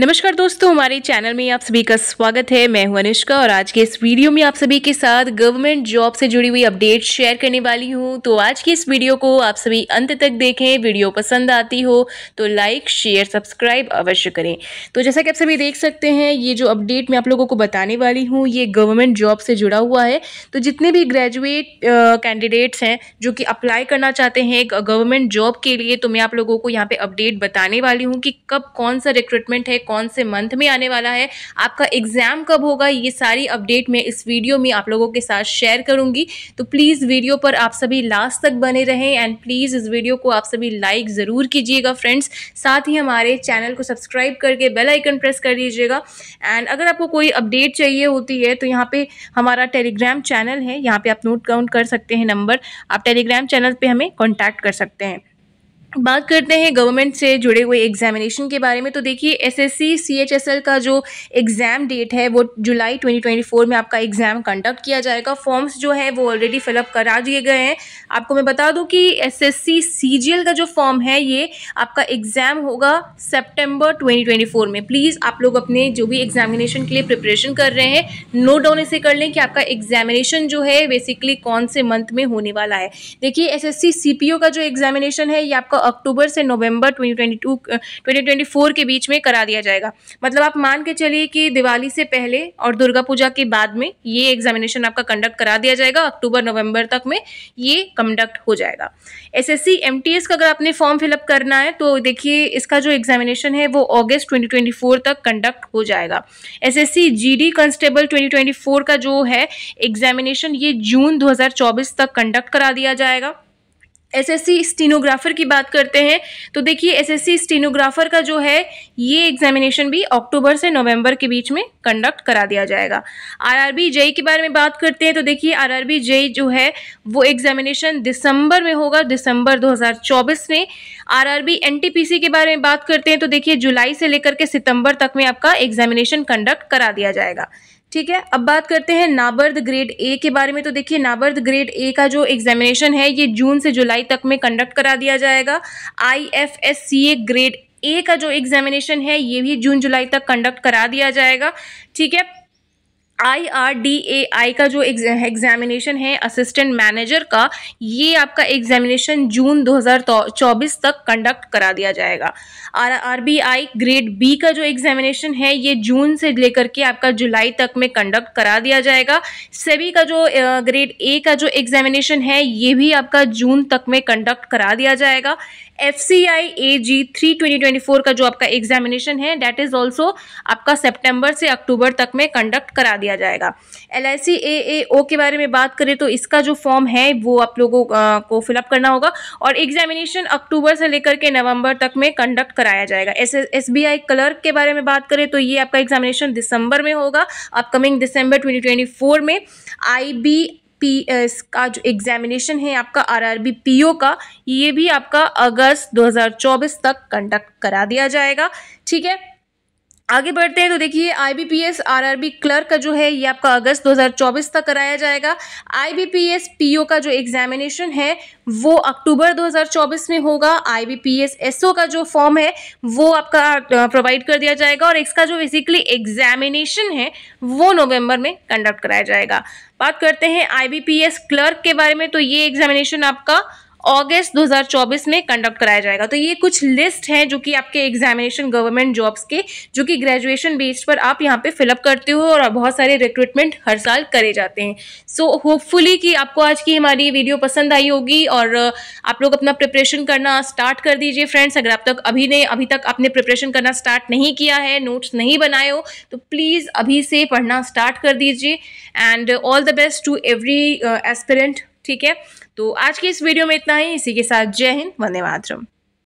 नमस्कार दोस्तों हमारे चैनल में आप सभी का स्वागत है मैं हूं अनुष्का और आज के इस वीडियो में आप सभी के साथ गवर्नमेंट जॉब से जुड़ी हुई अपडेट शेयर करने वाली हूं तो आज की इस वीडियो को आप सभी अंत तक देखें वीडियो पसंद आती हो तो लाइक शेयर सब्सक्राइब अवश्य करें तो जैसा कि आप सभी देख सकते हैं ये जो अपडेट मैं आप लोगों को बताने वाली हूँ ये गवर्नमेंट जॉब से जुड़ा हुआ है तो जितने भी ग्रेजुएट कैंडिडेट्स हैं जो कि अप्लाई करना चाहते हैं गवर्नमेंट जॉब के लिए तो मैं आप लोगों को यहाँ पर अपडेट बताने वाली हूँ कि कब कौन सा रिक्रूटमेंट है कौन से मंथ में आने वाला है आपका एग्ज़ाम कब होगा ये सारी अपडेट मैं इस वीडियो में आप लोगों के साथ शेयर करूँगी तो प्लीज़ वीडियो पर आप सभी लास्ट तक बने रहें एंड प्लीज़ इस वीडियो को आप सभी लाइक ज़रूर कीजिएगा फ्रेंड्स साथ ही हमारे चैनल को सब्सक्राइब करके बेल आइकन प्रेस कर लीजिएगा एंड अगर आपको कोई अपडेट चाहिए होती है तो यहाँ पे हमारा टेलीग्राम चैनल है यहाँ पे आप नोट काउंट कर सकते हैं नंबर आप टेलीग्राम चैनल पे हमें कॉन्टैक्ट कर सकते हैं बात करते हैं गवर्नमेंट से जुड़े हुए एग्जामिनेशन के बारे में तो देखिए एसएससी सीएचएसएल का जो एग्ज़ाम डेट है वो जुलाई 2024 में आपका एग्ज़ाम कंडक्ट किया जाएगा फॉर्म्स जो है वो ऑलरेडी फिलअप करा दिए गए हैं आपको मैं बता दूं कि एसएससी सीजीएल का जो फॉर्म है ये आपका एग्ज़ाम होगा सेप्टेम्बर ट्वेंटी में प्लीज़ आप लोग अपने जो भी एग्जामिनेशन के लिए प्रिपरेशन कर रहे हैं नो डाउन इसे कर लें कि आपका एग्जामिनेशन जो है बेसिकली कौन से मंथ में होने वाला है देखिए एस एस का जो एग्जामिनेशन है ये आपका अक्टूबर से नवंबर 2022 2024 के बीच में करा दिया जाएगा मतलब आप मान के चलिए कि दिवाली से पहले और दुर्गा पूजा के बाद में ये एग्जामिनेशन आपका कंडक्ट करा दिया जाएगा अक्टूबर नवंबर तक में ये कंडक्ट हो जाएगा एस एस का अगर आपने फॉर्म फिलअप करना है तो देखिए इसका जो एग्जामिनेशन है वो ऑगस्ट ट्वेंटी तक कंडक्ट हो जाएगा एस जीडी कांस्टेबल 2024 का जो है एग्जामिनेशन ये जून 2024 तक कंडक्ट करा दिया जाएगा एसएससी स्टीनोग्राफर की बात करते हैं तो देखिए एसएससी स्टीनोग्राफर का जो है ये एग्जामिनेशन भी अक्टूबर से नवंबर के बीच में कंडक्ट करा दिया जाएगा आरआरबी जेई के बारे में बात करते हैं तो देखिए आरआरबी जेई जो है वो एग्जामिनेशन दिसंबर में होगा दिसंबर 2024 में आरआरबी सी के बारे में बात करते हैं तो देखिए जुलाई से लेकर के सितंबर तक में आपका एग्जामिनेशन कंडक्ट करा दिया जाएगा ठीक है अब बात करते हैं नाबर्द ग्रेड ए के बारे में तो देखिए नाबर्द ग्रेड ए का जो एग्जामिनेशन है ये जून से जुलाई तक में कंडक्ट करा दिया जाएगा I F S C A grade A का जो एग्जामिनेशन है ये भी जून जुलाई तक कंडक्ट करा दिया जाएगा ठीक है आई का जो एग्जामिनेशन है असिस्टेंट मैनेजर का ये आपका एग्जामिनेशन जून 2024 तो, तक कंडक्ट करा दिया जाएगा आर आई ग्रेड बी का जो एग्जामिनेशन है ये जून से लेकर के आपका जुलाई तक में कंडक्ट करा दिया जाएगा सेबी का जो ग्रेड ए का जो एग्जामिनेशन है ये भी आपका जून तक में कंडक्ट करा दिया जाएगा F C I A G three twenty twenty four का जो आपका एग्जामिनेशन है डेट इज़ ऑल्सो आपका सेप्टेम्बर से अक्टूबर तक में कंडक्ट करा दिया दिया जाएगा एल आई सी ए ए ओ के बारे में बात करें तो इसका जो फॉर्म है वो आप लोगों को फिलअप करना होगा और एग्जामिनेशन अक्टूबर से लेकर के नवंबर तक में कंडक्ट कराया जाएगा S S B I clerk के बारे में बात करें तो ये आपका एग्जामिनेशन दिसंबर में होगा अपकमिंग दिसंबर 2024 में आई बी पी एस का जो एग्जामिनेशन है आपका आरआरबी पीओ का ये भी आपका अगस्त 2024 तक कंडक्ट करा दिया जाएगा ठीक है आगे बढ़ते हैं तो देखिए आईबीपीएस आरआरबी क्लर्क का जो है ये आपका अगस्त 2024 तक कराया जाएगा आईबीपीएस पीओ का जो एग्जामिनेशन है वो अक्टूबर 2024 में होगा आईबीपीएस एसओ का जो फॉर्म है वो आपका प्रोवाइड कर दिया जाएगा और इसका जो बेसिकली एग्जामिनेशन है वो नवंबर में कंडक्ट कराया जाएगा बात करते हैं आई क्लर्क के बारे में तो ये एग्जामिनेशन आपका अगस्त 2024 में कंडक्ट कराया जाएगा तो ये कुछ लिस्ट है जो कि आपके एग्जामिनेशन गवर्नमेंट जॉब्स के जो कि ग्रेजुएशन बेस्ड पर आप यहाँ पे फिलअप करते हो और बहुत सारे रिक्रूटमेंट हर साल करे जाते हैं सो so, होपफुली कि आपको आज की हमारी वीडियो पसंद आई होगी और आप लोग अपना प्रिपरेशन करना स्टार्ट कर दीजिए फ्रेंड्स अगर आप तक अभी ने अभी तक आपने प्रिपरेशन करना स्टार्ट नहीं किया है नोट्स नहीं बनाए हो तो प्लीज़ अभी से पढ़ना स्टार्ट कर दीजिए and all the best to every aspirant ठीक है तो आज के इस वीडियो में इतना ही इसी के साथ जय हिंद वंदे मातरम